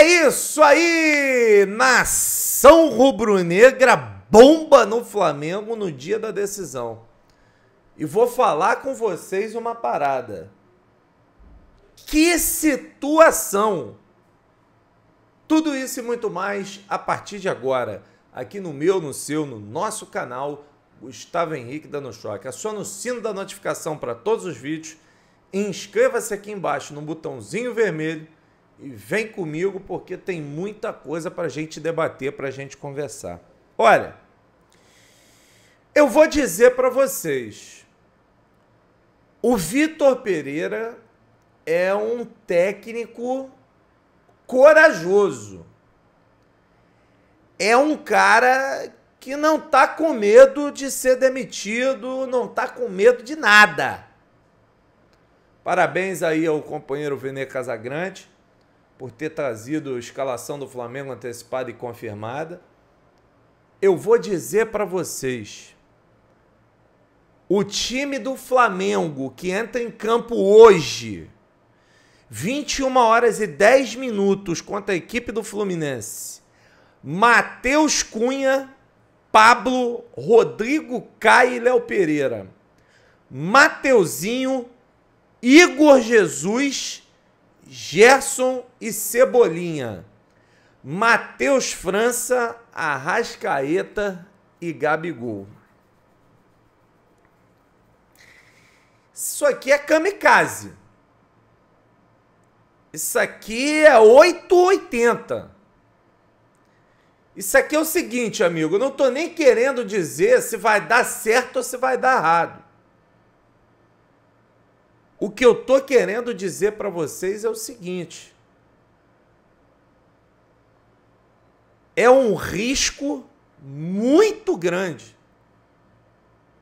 É isso aí! Nação rubro-negra bomba no Flamengo no dia da decisão. E vou falar com vocês uma parada. Que situação! Tudo isso e muito mais a partir de agora, aqui no meu, no seu, no nosso canal, Gustavo Henrique dando choque. Aciona o sino da notificação para todos os vídeos. Inscreva-se aqui embaixo no botãozinho vermelho e vem comigo porque tem muita coisa para a gente debater, para a gente conversar. Olha, eu vou dizer para vocês: o Vitor Pereira é um técnico corajoso. É um cara que não tá com medo de ser demitido, não tá com medo de nada. Parabéns aí ao companheiro Vene Casagrande por ter trazido a escalação do Flamengo antecipada e confirmada. Eu vou dizer para vocês: o time do Flamengo que entra em campo hoje, 21 horas e 10 minutos, contra a equipe do Fluminense, Matheus Cunha, Pablo, Rodrigo Caio e Léo Pereira, Mateuzinho, Igor Jesus Gerson e Cebolinha. Matheus França, Arrascaeta e Gabigol. Isso aqui é kamikaze. Isso aqui é 880. Isso aqui é o seguinte, amigo, eu não estou nem querendo dizer se vai dar certo ou se vai dar errado. O que eu tô querendo dizer para vocês é o seguinte: é um risco muito grande,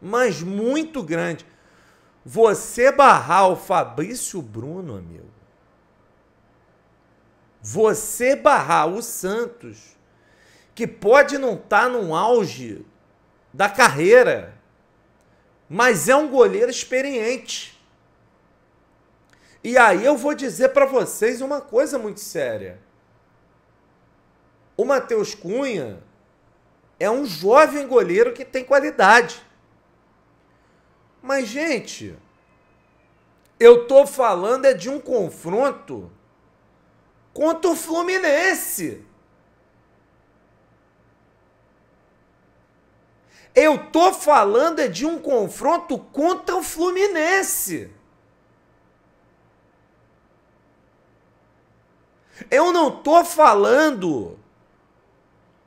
mas muito grande. Você barrar o Fabrício Bruno, amigo. Você barrar o Santos, que pode não estar tá no auge da carreira, mas é um goleiro experiente. E aí eu vou dizer para vocês uma coisa muito séria. O Matheus Cunha é um jovem goleiro que tem qualidade. Mas, gente, eu tô falando é de um confronto contra o Fluminense. Eu tô falando é de um confronto contra o Fluminense. Eu não tô falando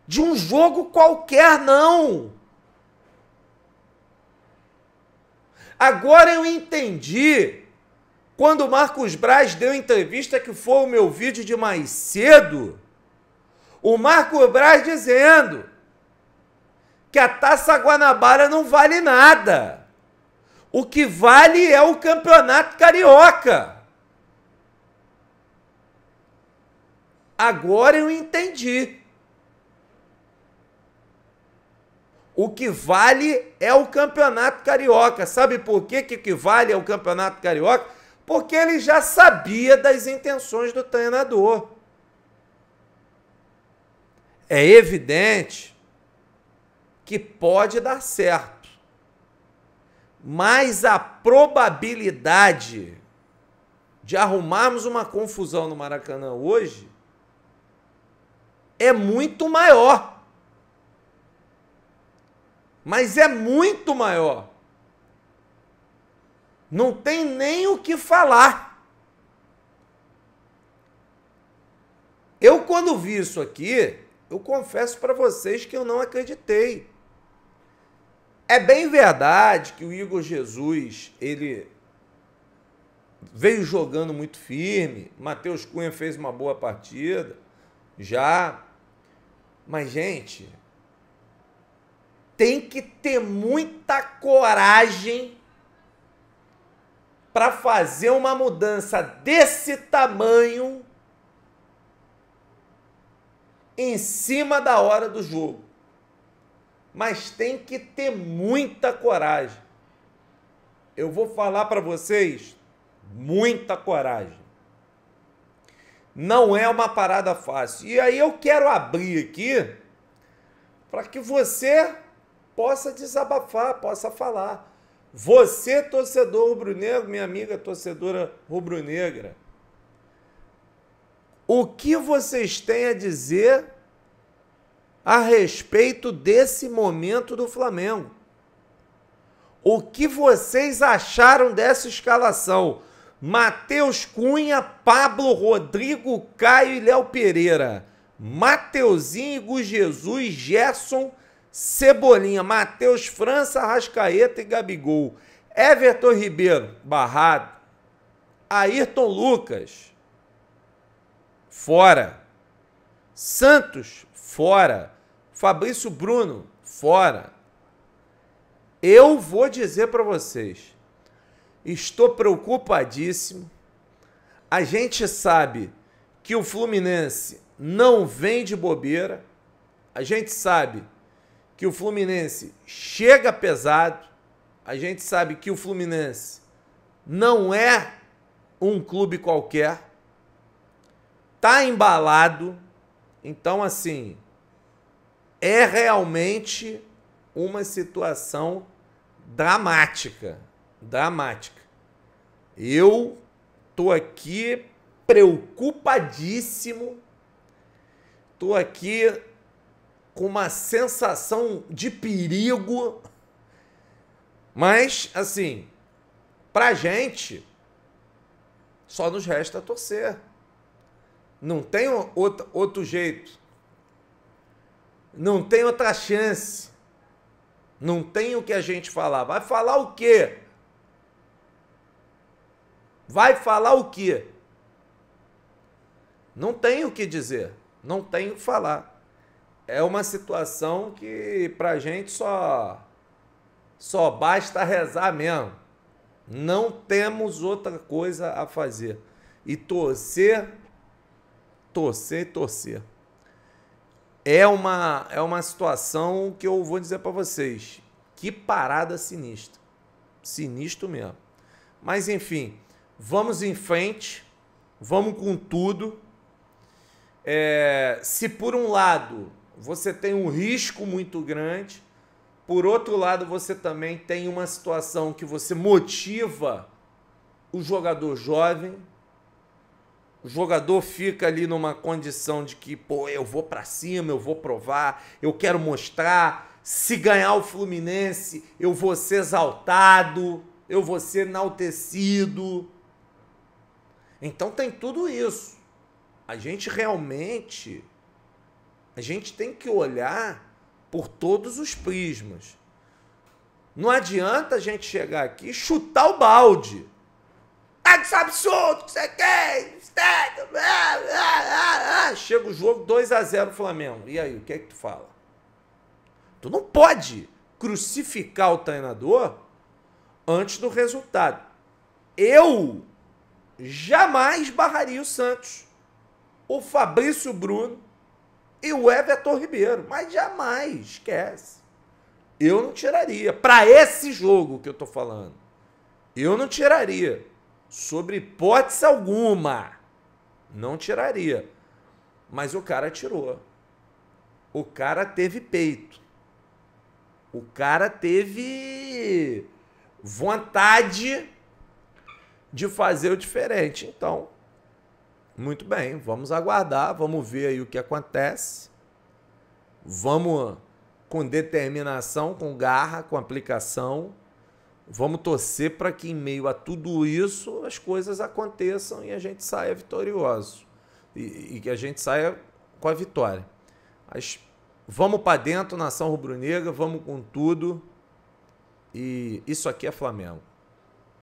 de um jogo qualquer, não. Agora eu entendi quando o Marcos Braz deu entrevista que foi o meu vídeo de mais cedo. O Marcos Braz dizendo que a Taça Guanabara não vale nada. O que vale é o Campeonato Carioca. Agora eu entendi. O que vale é o Campeonato Carioca. Sabe por que, que o que vale é o Campeonato Carioca? Porque ele já sabia das intenções do treinador. É evidente que pode dar certo, mas a probabilidade de arrumarmos uma confusão no Maracanã hoje é muito maior. Mas é muito maior. Não tem nem o que falar. Eu, quando vi isso aqui, eu confesso para vocês que eu não acreditei. É bem verdade que o Igor Jesus, ele veio jogando muito firme. Matheus Cunha fez uma boa partida já. Mas, gente, tem que ter muita coragem para fazer uma mudança desse tamanho em cima da hora do jogo. Mas tem que ter muita coragem. Eu vou falar para vocês, muita coragem. Não é uma parada fácil. E aí eu quero abrir aqui para que você possa desabafar, possa falar. Você, torcedor rubro-negro, minha amiga torcedora rubro-negra, o que vocês têm a dizer a respeito desse momento do Flamengo? O que vocês acharam dessa escalação? Matheus Cunha, Pablo, Rodrigo, Caio e Léo Pereira. Mateuzinho, Gus Jesus, Gerson, Cebolinha, Matheus França, Rascaeta e Gabigol. Everton Ribeiro, barrado. Ayrton Lucas, fora. Santos, fora. Fabrício Bruno, fora. Eu vou dizer para vocês, Estou preocupadíssimo. A gente sabe que o Fluminense não vem de bobeira. A gente sabe que o Fluminense chega pesado. A gente sabe que o Fluminense não é um clube qualquer. Tá embalado. Então assim, é realmente uma situação dramática dramática. Eu tô aqui preocupadíssimo, tô aqui com uma sensação de perigo, mas assim, pra gente só nos resta torcer. Não tem outro, outro jeito. Não tem outra chance. Não tem o que a gente falar. Vai falar o quê? Vai falar o quê? Não tem o que dizer, não tem o que falar. É uma situação que a gente só só basta rezar mesmo. Não temos outra coisa a fazer. E torcer, torcer e torcer. É uma, é uma situação que eu vou dizer para vocês. Que parada sinistra. Sinistro mesmo. Mas enfim, vamos em frente, vamos com tudo. É, se por um lado você tem um risco muito grande, por outro lado você também tem uma situação que você motiva o jogador jovem. O jogador fica ali numa condição de que, pô, eu vou para cima, eu vou provar, eu quero mostrar. Se ganhar o Fluminense, eu vou ser exaltado, eu vou ser enaltecido. Então tem tudo isso. A gente realmente a gente tem que olhar por todos os prismas. Não adianta a gente chegar aqui e chutar o balde. Ah, é que sabe que você quer. Chega o jogo 2 a 0 Flamengo. E aí, o que é que tu fala? Tu não pode crucificar o treinador antes do resultado. Eu jamais barraria o Santos, o Fabrício Bruno e o Everton Ribeiro. Mas jamais, esquece. Eu não tiraria. Para esse jogo que eu tô falando, eu não tiraria. Sobre hipótese alguma, não tiraria. Mas o cara tirou. O cara teve peito. O cara teve vontade de fazer o diferente. Então, muito bem, vamos aguardar, vamos ver aí o que acontece. Vamos com determinação, com garra, com aplicação. Vamos torcer para que, em meio a tudo isso, as coisas aconteçam e a gente saia vitorioso. E, e que a gente saia com a vitória. Mas vamos para dentro, nação rubro-negra, vamos com tudo. E isso aqui é Flamengo.